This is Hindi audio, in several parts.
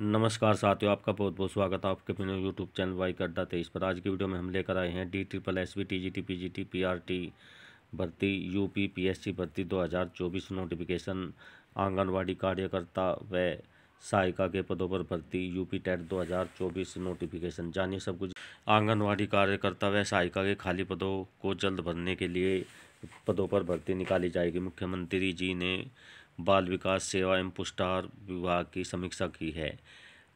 नमस्कार साथियों आपका बहुत बहुत स्वागत है आपके अपने यूट्यूब चैनल वाई अड्डा तेईस पर आज की वीडियो में हम लेकर आए हैं D triple S B T G T P G T P R T भर्ती U P P S C भर्ती दो हज़ार चौबीस नोटिफिकेशन आंगनवाड़ी कार्यकर्ता व सहायिका के पदों पर भर्ती यूपी टेट e दो हज़ार चौबीस नोटिफिकेशन जानिए सब कुछ आंगनवाड़ी कार्यकर्ता व सहायिका के खाली पदों को जल्द भरने के लिए पदों पर भर्ती निकाली जाएगी मुख्यमंत्री जी ने बाल विकास सेवा एवं पुष्टार विभाग की समीक्षा की है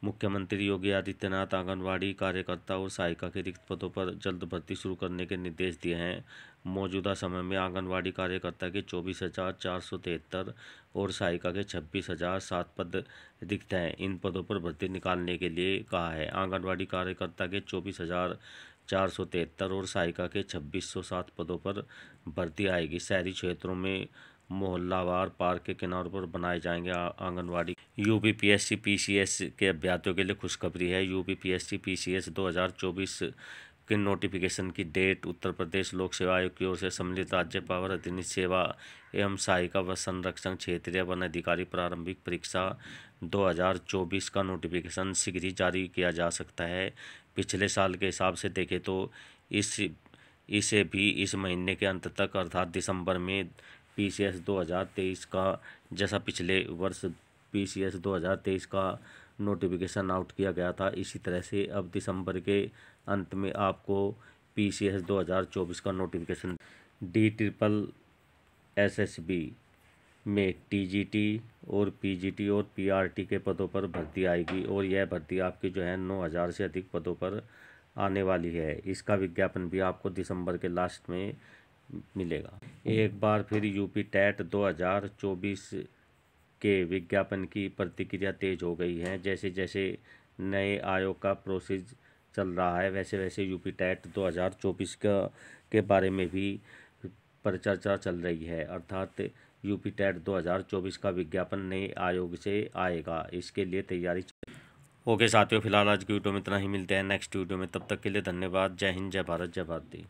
मुख्यमंत्री योगी आदित्यनाथ आंगनवाड़ी कार्यकर्ता और सहायिका के रिक्त पदों पर जल्द भर्ती शुरू करने के निर्देश दिए हैं मौजूदा समय में आंगनवाड़ी कार्यकर्ता के चौबीस हज़ार चार सौ तिहत्तर और सहायिका के छब्बीस हज़ार सात पद रिक्त हैं इन पदों पर भर्ती निकालने के लिए कहा है आंगनवाड़ी कार्यकर्ता के चौबीस हज़ार चार सौ तिहत्तर और सहायिका के छब्बीस सौ सात पदों पर भर्ती आएगी शहरी क्षेत्रों में मोहल्लावार पार्क के किनारों पर बनाए जाएंगे आंगनवाड़ी यूपीपीएससी पीसीएस के अभ्यर्थियों के लिए खुशखबरी है यूपीपीएससी पीसीएस 2024 के नोटिफिकेशन की डेट उत्तर प्रदेश लोक सेवा आयोग की ओर से सम्मिलित राज्य पावर अधिनियम सेवा एवं सहायिका व संरक्षण क्षेत्रीय वन अधिकारी प्रारंभिक परीक्षा 2024 का नोटिफिकेशन शीघ्र ही जारी किया जा सकता है पिछले साल के हिसाब से देखें तो इस इसे भी इस महीने के अंत तक अर्थात दिसंबर में पीसीएस 2023 का जैसा पिछले वर्ष पीसीएस 2023 का नोटिफिकेशन आउट किया गया था इसी तरह से अब दिसंबर के अंत में आपको पीसीएस 2024 का नोटिफिकेशन डी ट्रिपल एसएसबी में टीजीटी और पीजीटी और पीआरटी के पदों पर भर्ती आएगी और यह भर्ती आपकी जो है नौ हज़ार से अधिक पदों पर आने वाली है इसका विज्ञापन भी आपको दिसंबर के लास्ट में मिलेगा एक बार फिर यूपी टैट 2024 के विज्ञापन की प्रतिक्रिया तेज हो गई है जैसे जैसे नए आयोग का प्रोसेस चल रहा है वैसे वैसे यूपी टैट 2024 का के बारे में भी परिचर्चा चल रही है अर्थात यूपी टैट 2024 का विज्ञापन नए आयोग से आएगा इसके लिए तैयारी ओके साथियों फिलहाल आज की वीडियो में इतना ही मिलते हैं नेक्स्ट वीडियो में तब तक के लिए धन्यवाद जय हिंद जय भारत जय भारती